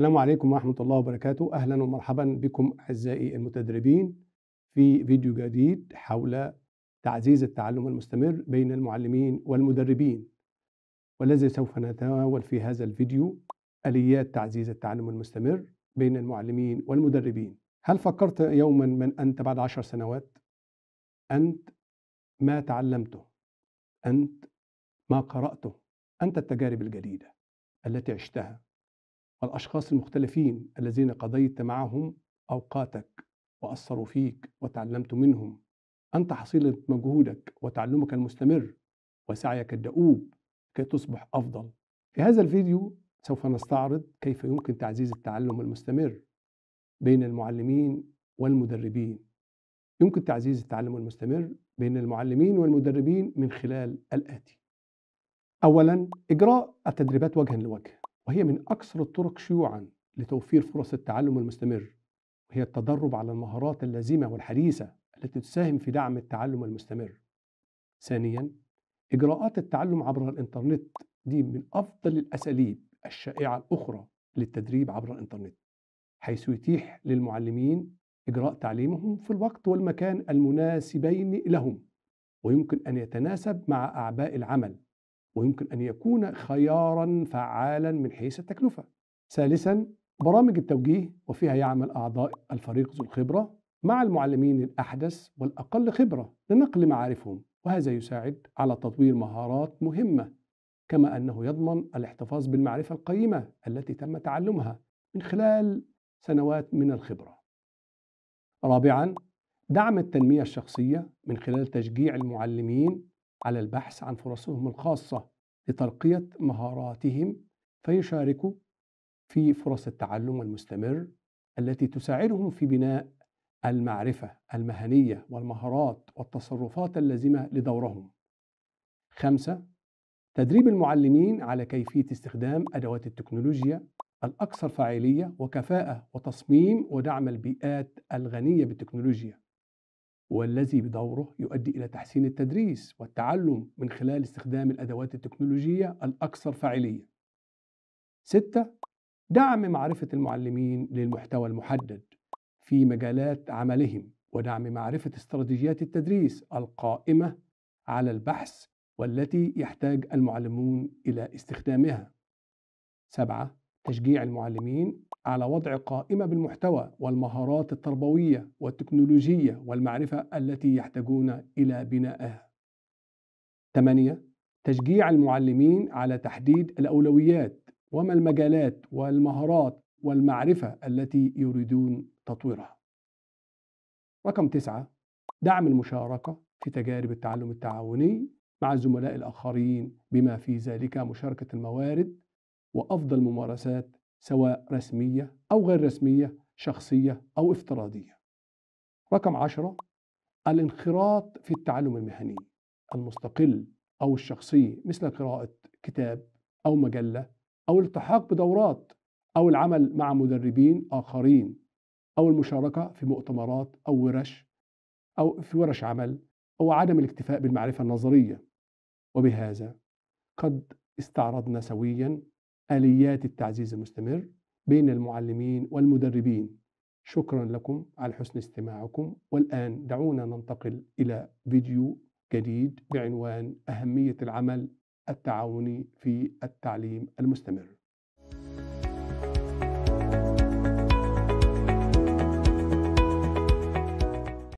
السلام عليكم ورحمة الله وبركاته أهلا ومرحبا بكم أعزائي المتدربين في فيديو جديد حول تعزيز التعلم المستمر بين المعلمين والمدربين والذي سوف نتناول في هذا الفيديو آليات تعزيز التعلم المستمر بين المعلمين والمدربين هل فكرت يوما من أنت بعد عشر سنوات أنت ما تعلمته أنت ما قرأته أنت التجارب الجديدة التي عشتها والأشخاص المختلفين الذين قضيت معهم أوقاتك وأثروا فيك وتعلمت منهم أنت حصيلة مجهودك وتعلمك المستمر وسعيك الدؤوب كي تصبح أفضل في هذا الفيديو سوف نستعرض كيف يمكن تعزيز التعلم المستمر بين المعلمين والمدربين يمكن تعزيز التعلم المستمر بين المعلمين والمدربين من خلال الآتي أولا إجراء التدريبات وجها لوجه وهي من أكثر الطرق شيوعا لتوفير فرص التعلم المستمر وهي التدرب على المهارات اللازمة والحديثة التي تساهم في دعم التعلم المستمر ثانيا إجراءات التعلم عبر الإنترنت دي من أفضل الأساليب الشائعة الأخرى للتدريب عبر الإنترنت حيث يتيح للمعلمين إجراء تعليمهم في الوقت والمكان المناسبين لهم ويمكن أن يتناسب مع أعباء العمل ويمكن أن يكون خيارا فعالا من حيث التكلفة ثالثا برامج التوجيه وفيها يعمل أعضاء الفريق ذو الخبرة مع المعلمين الأحدث والأقل خبرة لنقل معارفهم وهذا يساعد على تطوير مهارات مهمة كما أنه يضمن الاحتفاظ بالمعرفة القيمة التي تم تعلمها من خلال سنوات من الخبرة رابعا دعم التنمية الشخصية من خلال تشجيع المعلمين على البحث عن فرصهم الخاصة لترقية مهاراتهم فيشاركوا في فرص التعلم المستمر التي تساعدهم في بناء المعرفة المهنية والمهارات والتصرفات اللازمة لدورهم. خمسة تدريب المعلمين على كيفية استخدام أدوات التكنولوجيا الأكثر فاعلية وكفاءة وتصميم ودعم البيئات الغنية بالتكنولوجيا. والذي بدوره يؤدي إلى تحسين التدريس والتعلم من خلال استخدام الأدوات التكنولوجية الأكثر فاعلية. 6. دعم معرفة المعلمين للمحتوى المحدد في مجالات عملهم ودعم معرفة استراتيجيات التدريس القائمة على البحث والتي يحتاج المعلمون إلى استخدامها. 7. تشجيع المعلمين على وضع قائمة بالمحتوى والمهارات التربوية والتكنولوجية والمعرفة التي يحتاجون إلى بنائها. 8. تشجيع المعلمين على تحديد الأولويات وما المجالات والمهارات والمعرفة التي يريدون تطويرها. رقم 9. دعم المشاركة في تجارب التعلم التعاوني مع الزملاء الآخرين بما في ذلك مشاركة الموارد وأفضل ممارسات سواء رسمية أو غير رسمية شخصية أو افتراضية رقم عشرة الانخراط في التعلم المهني المستقل أو الشخصي مثل قراءة كتاب أو مجلة أو الالتحاق بدورات أو العمل مع مدربين آخرين أو المشاركة في مؤتمرات أو ورش أو في ورش عمل أو عدم الاكتفاء بالمعرفة النظرية وبهذا قد استعرضنا سويا اليات التعزيز المستمر بين المعلمين والمدربين شكرا لكم على حسن استماعكم والان دعونا ننتقل الى فيديو جديد بعنوان اهميه العمل التعاوني في التعليم المستمر